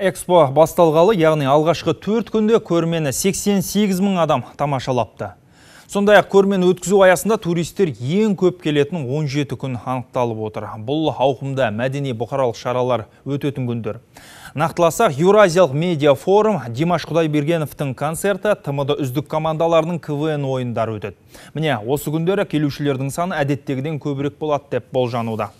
экспо басталғалы, яғни алғашқы төрт күнде көрмені 88 мың адам тамашалапты. Сондай ақ көрмені өткізу аясында туристер ең көп келетін 17 күн анықталып отыр. Бұл ауқымда мәдени бұқаралық шаралар өтетін күндер. Нақтыласақ, Еуразиялық медиа форум Димаш Құдайбергеновтың концерті тмд үздік командаларының КВН ойындар өтеді. Міне, осы күндері келушілердің саны әдеттегіден көбірек болады деп болжануда.